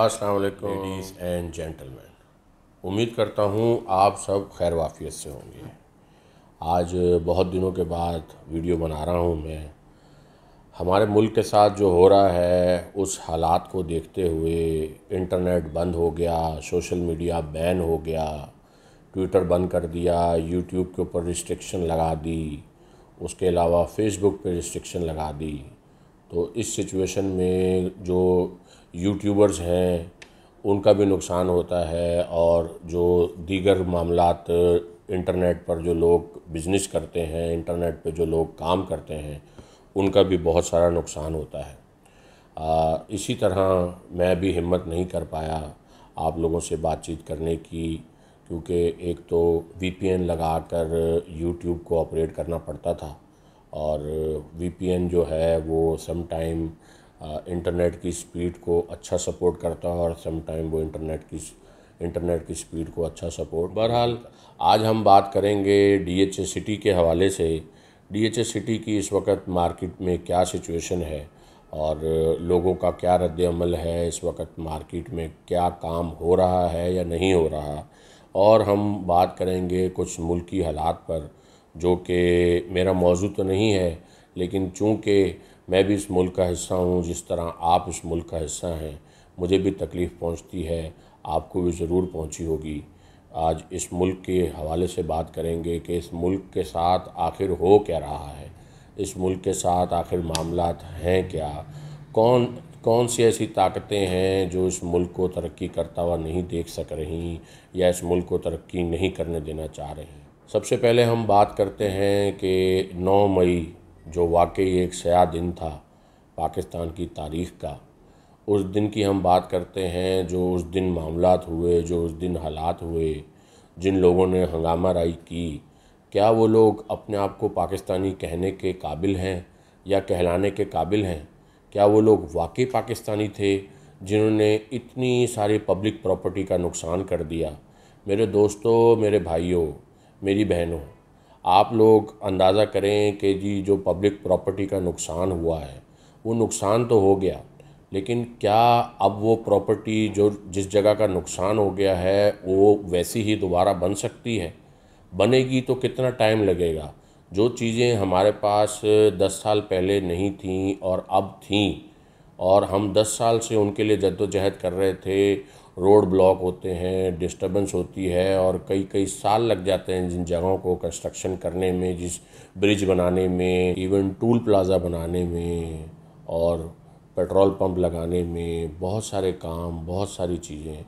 अस्सलाम वालेकुम ladies and gentleman उम्मीद करता हूँ आप सब खैर वाफियत से होंगे आज बहुत दिनों के बाद वीडियो बना रहा हूँ मैं हमारे मुल्क के साथ जो हो रहा है उस हालात को देखते हुए इंटरनेट बंद हो गया सोशल मीडिया बैन हो गया ट्विटर बंद कर दिया यूट्यूब के ऊपर रिस्ट्रिक्शन लगा दी उसके अलावा फेसबुक पे रिस्ट्रिक्शन लगा दी तो इस सिचुएशन में जो यूट्यूबर्स हैं उनका भी नुकसान होता है और जो दीगर मामला इंटरनेट पर जो लोग बिज़नेस करते हैं इंटरनेट पर जो लोग काम करते हैं उनका भी बहुत सारा नुकसान होता है आ, इसी तरह मैं भी हिम्मत नहीं कर पाया आप लोगों से बातचीत करने की क्योंकि एक तो वीपीएन लगाकर यूट्यूब को ऑपरेट करना पड़ता था और वी जो है वो सम टाइम इंटरनेट की स्पीड को अच्छा सपोर्ट करता है और सम टाइम वो इंटरनेट की इंटरनेट की स्पीड को अच्छा सपोर्ट बहरहाल आज हम बात करेंगे डी एच ए सिटी के हवाले से डी एच ए सिटी की इस वक्त मार्केट में क्या सिचुएशन है और लोगों का क्या रद्द है इस वक्त मार्केट में क्या काम हो रहा है या नहीं हो रहा और हम बात करेंगे कुछ मुल्की हालात पर जो कि मेरा मौजू तो नहीं है लेकिन चूँकि मैं भी इस मुल्क का हिस्सा हूँ जिस तरह आप इस मुल्क का हिस्सा हैं मुझे भी तकलीफ़ पहुँचती है आपको भी ज़रूर पहुँची होगी आज इस मुल्क के हवाले से बात करेंगे कि इस मुल्क के साथ आखिर हो क्या रहा है इस मुल्क के साथ आखिर मामला हैं क्या कौन कौन सी ऐसी ताकतें हैं जो इस मुल्क को तरक्की करता हुआ नहीं देख सक रही या इस मुल्क को तरक्की नहीं करने देना चाह रही सबसे पहले हम बात करते हैं कि 9 मई जो वाकई एक सयाह दिन था पाकिस्तान की तारीख़ का उस दिन की हम बात करते हैं जो उस दिन मामला हुए जो उस दिन हालात हुए जिन लोगों ने हंगामा राई की क्या वो लोग अपने आप को पाकिस्तानी कहने के काबिल हैं या कहलाने के काबिल हैं क्या वो लोग वाकई पाकिस्तानी थे जिन्होंने इतनी सारी पब्लिक प्रॉपर्टी का नुकसान कर दिया मेरे दोस्तों मेरे भाइयों मेरी बहनों आप लोग अंदाज़ा करें कि जी जो पब्लिक प्रॉपर्टी का नुकसान हुआ है वो नुकसान तो हो गया लेकिन क्या अब वो प्रॉपर्टी जो जिस जगह का नुकसान हो गया है वो वैसी ही दोबारा बन सकती है बनेगी तो कितना टाइम लगेगा जो चीज़ें हमारे पास दस साल पहले नहीं थीं और अब थीं और हम दस साल से उनके लिए जद्दोजहद कर रहे थे रोड ब्लॉक होते हैं डिस्टर्बेंस होती है और कई कई साल लग जाते हैं जिन जगहों को कंस्ट्रक्शन करने में जिस ब्रिज बनाने में इवन टूल प्लाज़ा बनाने में और पेट्रोल पंप लगाने में बहुत सारे काम बहुत सारी चीज़ें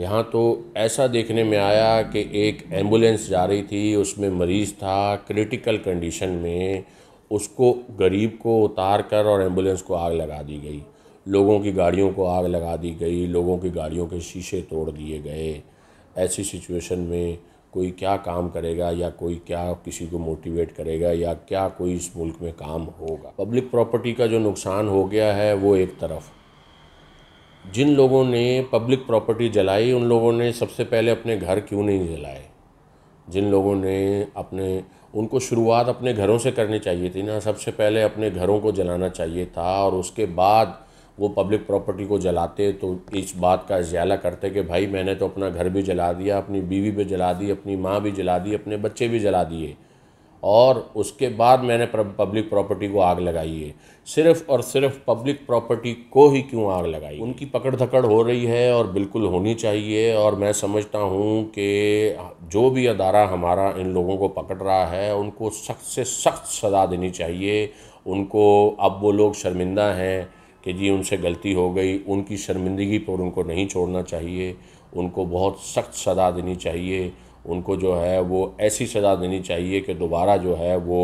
यहाँ तो ऐसा देखने में आया कि एक एम्बुलेंस जा रही थी उसमें मरीज़ था क्रिटिकल कंडीशन में उसको गरीब को उतार कर और एम्बुलेंस को आग लगा दी गई लोगों की गाड़ियों को आग लगा दी गई लोगों की गाड़ियों के शीशे तोड़ दिए गए ऐसी सिचुएशन में कोई क्या काम करेगा या कोई क्या किसी को मोटिवेट करेगा या क्या कोई इस मुल्क में काम होगा पब्लिक प्रॉपर्टी का जो नुकसान हो गया है वो एक तरफ जिन लोगों ने पब्लिक प्रॉपर्टी जलाई उन लोगों ने सबसे पहले अपने घर क्यों नहीं जलाए जिन लोगों ने अपने उनको शुरुआत अपने घरों से करनी चाहिए थी ना सबसे पहले अपने घरों को जलाना चाहिए था और उसके बाद वो पब्लिक प्रॉपर्टी को जलाते तो इस बात का ज्याला करते कि भाई मैंने तो अपना घर भी जला दिया अपनी बीवी भी जला दी अपनी माँ भी जला दी अपने बच्चे भी जला दिए और उसके बाद मैंने पब्लिक प्रॉपर्टी को आग लगाई है सिर्फ और सिर्फ पब्लिक प्रॉपर्टी को ही क्यों आग लगाई उनकी पकड़ धकड़ हो रही है और बिल्कुल होनी चाहिए और मैं समझता हूँ कि जो भी अदारा हमारा इन लोगों को पकड़ रहा है उनको सख्त से सख्त सज़ा देनी चाहिए उनको अब वो लोग शर्मिंदा हैं कि जी उनसे गलती हो गई उनकी शर्मिंदगी पर उनको नहीं छोड़ना चाहिए उनको बहुत सख्त सज़ा देनी चाहिए उनको जो है वो ऐसी सज़ा देनी चाहिए कि दोबारा जो है वो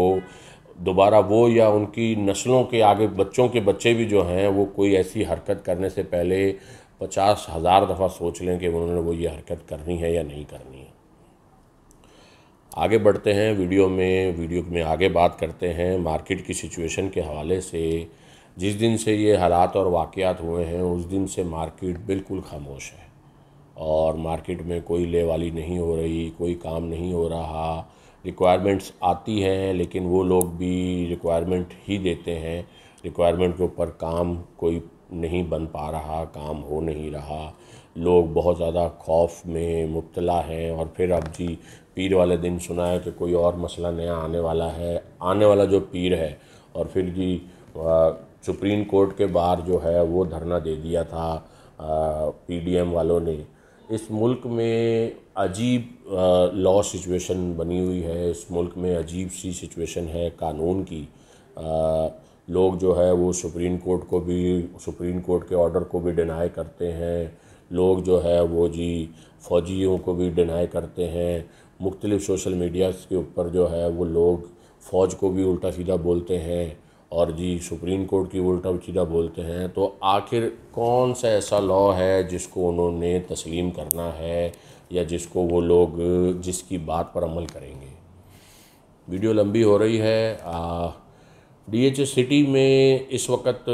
दोबारा वो या उनकी नस्लों के आगे बच्चों के बच्चे भी जो हैं वो कोई ऐसी हरकत करने से पहले पचास हज़ार दफ़ा सोच लें कि उन्होंने वो ये हरकत करनी है या नहीं करनी है आगे बढ़ते हैं वीडियो में वीडियो में आगे बात करते हैं मार्केट की सिचुएशन के हवाले से जिस दिन से ये हालात और वाकयात हुए हैं उस दिन से मार्केट बिल्कुल खामोश है और मार्केट में कोई ले वाली नहीं हो रही कोई काम नहीं हो रहा रिक्वायरमेंट्स आती हैं लेकिन वो लोग भी रिक्वायरमेंट ही देते हैं रिक्वायरमेंट के ऊपर काम कोई नहीं बन पा रहा काम हो नहीं रहा लोग बहुत ज़्यादा खौफ में मुबतला हैं और फिर अब जी पीर वाले दिन सुना है कि कोई और मसला नया आने वाला है आने वाला जो पीर है और फिर जी सुप्रीम कोर्ट के बाहर जो है वो धरना दे दिया था पीडीएम वालों ने इस मुल्क में अजीब लॉ सिचुएशन बनी हुई है इस मुल्क में अजीब सी सिचुएशन है कानून की आ, लोग जो है वो सुप्रीम कोर्ट को भी सुप्रीम कोर्ट के ऑर्डर को भी डिनाई करते हैं लोग जो है वो जी फौजियों को भी डिनाई करते हैं मुख्तलिफ़ सोशल मीडिया के ऊपर जो है वो लोग फ़ौज को भी उल्टा सीधा बोलते हैं और जी सुप्रीम कोर्ट की उल्टा उचीदा बोलते हैं तो आखिर कौन सा ऐसा लॉ है जिसको उन्होंने तस्लीम करना है या जिसको वो लोग जिसकी बात पर अमल करेंगे वीडियो लंबी हो रही है डी एच सिटी में इस वक्त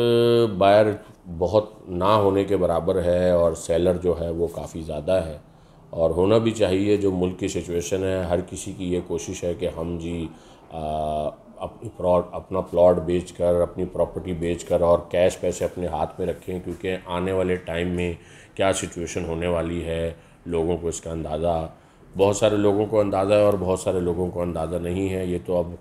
बायर बहुत ना होने के बराबर है और सेलर जो है वो काफ़ी ज़्यादा है और होना भी चाहिए जो मुल्क की सिचुएशन है हर किसी की ये कोशिश है कि हम जी आ, अपनी अपना प्लॉट बेचकर अपनी प्रॉपर्टी बेचकर और कैश पैसे अपने हाथ में रखें क्योंकि आने वाले टाइम में क्या सिचुएशन होने वाली है लोगों को इसका अंदाज़ा बहुत सारे लोगों को अंदाज़ा है और बहुत सारे लोगों को अंदाज़ा नहीं है ये तो अब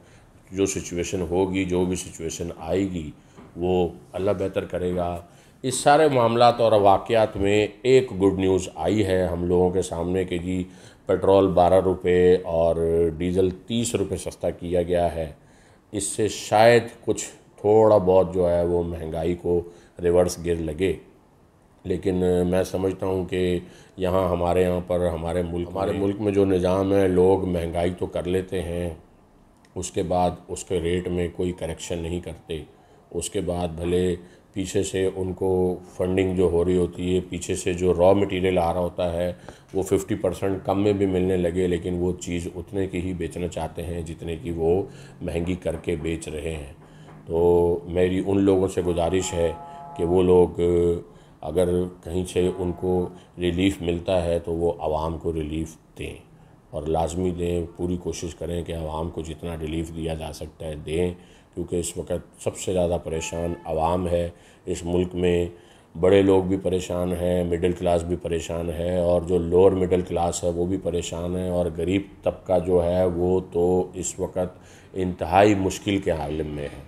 जो सिचुएशन होगी जो भी सिचुएशन आएगी वो अल्लाह बेहतर करेगा इस सारे मामला और वाक़ात में एक गुड न्यूज़ आई है हम लोगों के सामने कि जी पेट्रोल बारह रुपये और डीजल तीस रुपये सस्ता किया गया है इससे शायद कुछ थोड़ा बहुत जो है वो महंगाई को रिवर्स गिर लगे लेकिन मैं समझता हूँ कि यहाँ हमारे यहाँ पर हमारे मुल्क हमारे मुल्क में जो निज़ाम है लोग महंगाई तो कर लेते हैं उसके बाद उसके रेट में कोई करेक्शन नहीं करते उसके बाद भले पीछे से उनको फंडिंग जो हो रही होती है पीछे से जो रॉ मटेरियल आ रहा होता है वो फिफ्टी परसेंट कम में भी मिलने लगे लेकिन वो चीज़ उतने की ही बेचना चाहते हैं जितने की वो महंगी करके बेच रहे हैं तो मेरी उन लोगों से गुजारिश है कि वो लोग अगर कहीं से उनको रिलीफ़ मिलता है तो वो आवाम को रिलीफ़ दें और लाजमी दें पूरी कोशिश करें कि आवाम को जितना रिलीफ दिया जा सकता है दें क्योंकि इस वक्त सबसे ज़्यादा परेशान आवाम है इस मुल्क में बड़े लोग भी परेशान हैं मिडिल क्लास भी परेशान है और जो लोअर मिडिल क्लास है वो भी परेशान है और गरीब तबका जो है वो तो इस वक्त इंतहाई मुश्किल के आलम में है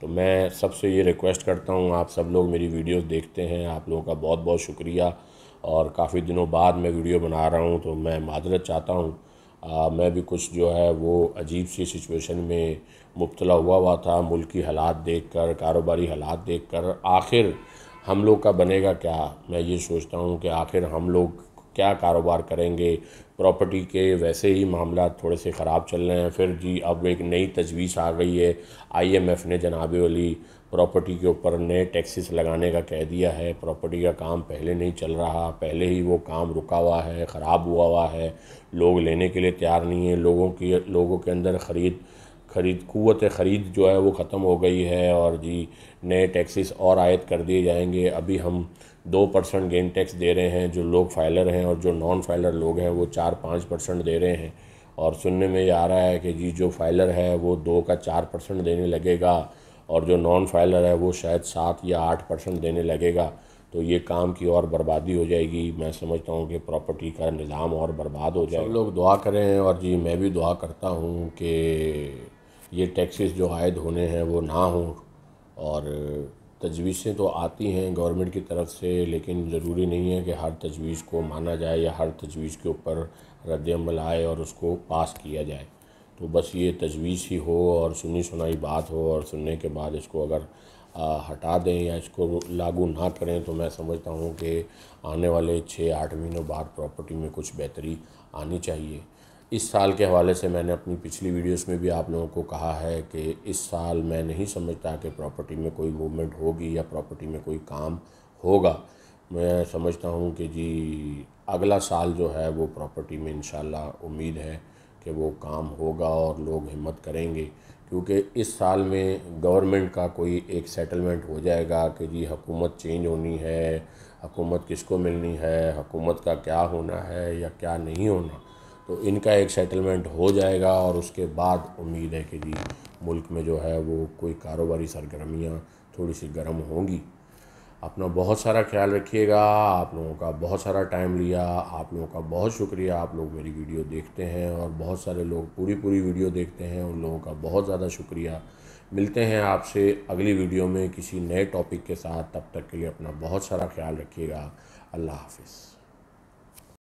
तो मैं सबसे ये रिक्वेस्ट करता हूँ आप सब लोग मेरी वीडियोस देखते हैं आप लोगों का बहुत बहुत शुक्रिया और काफ़ी दिनों बाद मैं वीडियो बना रहा हूँ तो मैं माजरत चाहता हूँ मैं भी कुछ जो है वो अजीब सी सिचुएशन में मुबतला हुआ हुआ था मुल्क की हालात देख कर कारोबारी हालात देख कर आखिर हम लोग का बनेगा क्या मैं ये सोचता हूँ कि आखिर हम लोग क्या कारोबार करेंगे प्रॉपर्टी के वैसे ही मामला थोड़े से ख़राब चल रहे हैं फिर जी अब एक नई तजवीज़ आ गई है आईएमएफ ने जनाब वाली प्रॉपर्टी के ऊपर नए टैक्सेस लगाने का कह दिया है प्रॉपर्टी का काम पहले नहीं चल रहा पहले ही वो काम रुका हुआ है ख़राब हुआ हुआ है लोग लेने के लिए तैयार नहीं है लोगों की लोगों के अंदर ख़रीद ख़रीद क़वत ख़रीद जो है वो ख़त्म हो गई है और जी नए टैक्सेस और आयद कर दिए जाएंगे अभी हम दो परसेंट गेन टैक्स दे रहे हैं जो लोग फाइलर हैं और जो नॉन फाइलर लोग हैं वो चार पाँच परसेंट दे रहे हैं और सुनने में ये आ रहा है कि जी जो फाइलर है वो दो का चार परसेंट देने लगेगा और जो नॉन फाइलर है वो शायद सात या आठ परसेंट देने लगेगा तो ये काम की और बर्बादी हो जाएगी मैं समझता हूँ कि प्रॉपर्टी का निज़ाम और बर्बाद हो जाए लोग दुआ करें और जी मैं भी दुआ करता हूँ कि ये टैक्सेस जो आयद होने हैं वो ना हों और तजवीज़ें तो आती हैं गवर्नमेंट की तरफ से लेकिन ज़रूरी नहीं है कि हर तजवीज़ को माना जाए या हर तजवीज़ के ऊपर रद्द आए और उसको पास किया जाए तो बस ये तजवीज़ ही हो और सुनी सुनाई बात हो और सुनने के बाद इसको अगर आ, हटा दें या इसको लागू ना करें तो मैं समझता हूँ कि आने वाले छः आठ महीनों बाद प्रॉपर्टी में कुछ बेहतरी आनी चाहिए इस साल के हवाले से मैंने अपनी पिछली वीडियोस में भी आप लोगों को कहा है कि इस साल मैं नहीं समझता कि प्रॉपर्टी में कोई मूवमेंट होगी या प्रॉपर्टी में कोई काम होगा मैं समझता हूँ कि जी अगला साल जो है वो प्रॉपर्टी में इन उम्मीद है कि वो काम होगा और लोग हिम्मत करेंगे क्योंकि इस साल में गवर्नमेंट का कोई एक सेटलमेंट हो जाएगा कि जी हकूमत चेंज होनी है हकूमत किसको मिलनी है हकूमत का क्या होना है या क्या नहीं होना तो इनका एक सेटलमेंट हो जाएगा और उसके बाद उम्मीद है कि जी मुल्क में जो है वो कोई कारोबारी सरगर्मियाँ थोड़ी सी गर्म होंगी अपना बहुत सारा ख्याल रखिएगा आप लोगों का बहुत सारा टाइम लिया आप लोगों का बहुत शुक्रिया आप लोग मेरी वीडियो देखते हैं और बहुत सारे लोग पूरी पूरी वीडियो देखते हैं उन लोगों का बहुत ज़्यादा शुक्रिया मिलते हैं आपसे अगली वीडियो में किसी नए टॉपिक के साथ तब तक के लिए अपना बहुत सारा ख्याल रखिएगा अल्लाह हाफिज़